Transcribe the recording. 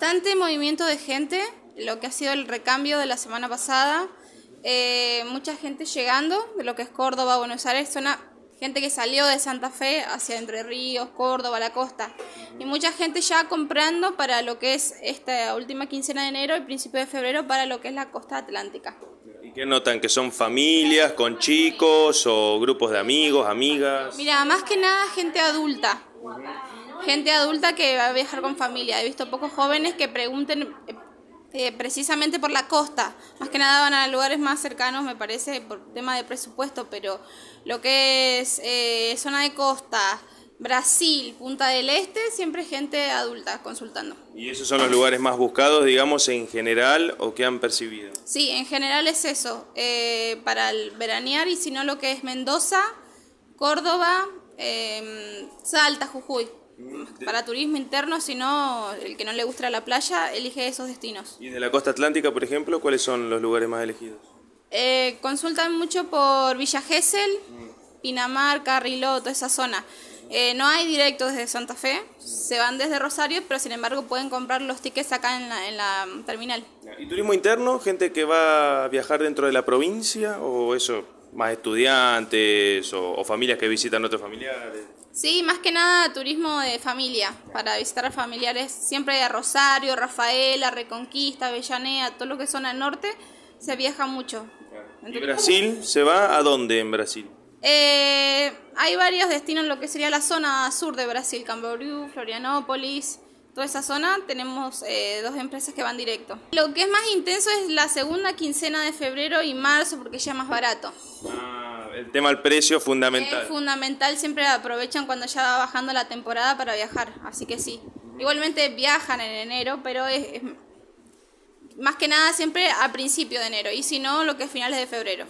bastante movimiento de gente, lo que ha sido el recambio de la semana pasada. Eh, mucha gente llegando de lo que es Córdoba, Buenos Aires, gente que salió de Santa Fe hacia Entre Ríos, Córdoba, la costa. Y mucha gente ya comprando para lo que es esta última quincena de enero y principio de febrero para lo que es la costa atlántica. ¿Y qué notan? ¿Que son familias con chicos o grupos de amigos, amigas? Mira, más que nada gente adulta gente adulta que va a viajar con familia. He visto pocos jóvenes que pregunten eh, eh, precisamente por la costa. Más que nada van a lugares más cercanos, me parece, por tema de presupuesto, pero lo que es eh, zona de costa, Brasil, Punta del Este, siempre gente adulta consultando. ¿Y esos son los lugares más buscados, digamos, en general o que han percibido? Sí, en general es eso, para el veranear y si no lo que es Mendoza, Córdoba, em, Salta, Jujuy. Mm, para turismo interno, sino el que no le gusta la playa, elige esos destinos. ¿Y de la costa atlántica, por ejemplo, cuáles son los lugares más elegidos? Eh, consultan mucho por Villa Gesell, mm. Pinamar, Pinamarca, toda esa zona. Eh, no hay directo desde Santa Fe, se van desde Rosario, pero sin embargo pueden comprar los tickets acá en la, terminal. ¿Y turismo interno? ¿Gente que va a viajar dentro de la provincia o eso? ¿Más estudiantes o familias que visitan otros familiares? Sí, más que nada turismo de familia, para visitar a familiares siempre a Rosario, Rafaela, Reconquista, Avellanea, todo lo que son al norte, se viaja mucho. Brasil se va a dónde en Brasil? Eh, hay varios destinos en lo que sería la zona sur de Brasil, Camboriú, Florianópolis, toda esa zona. Tenemos eh, dos empresas que van directo. Lo que es más intenso es la segunda quincena de febrero y marzo porque ya más barato. Ah, el tema del precio fundamental. Es fundamental, siempre aprovechan cuando ya va bajando la temporada para viajar, así que sí. Igualmente viajan en enero, pero es, más que nada siempre a principio de enero, y si no, lo que es finales de febrero.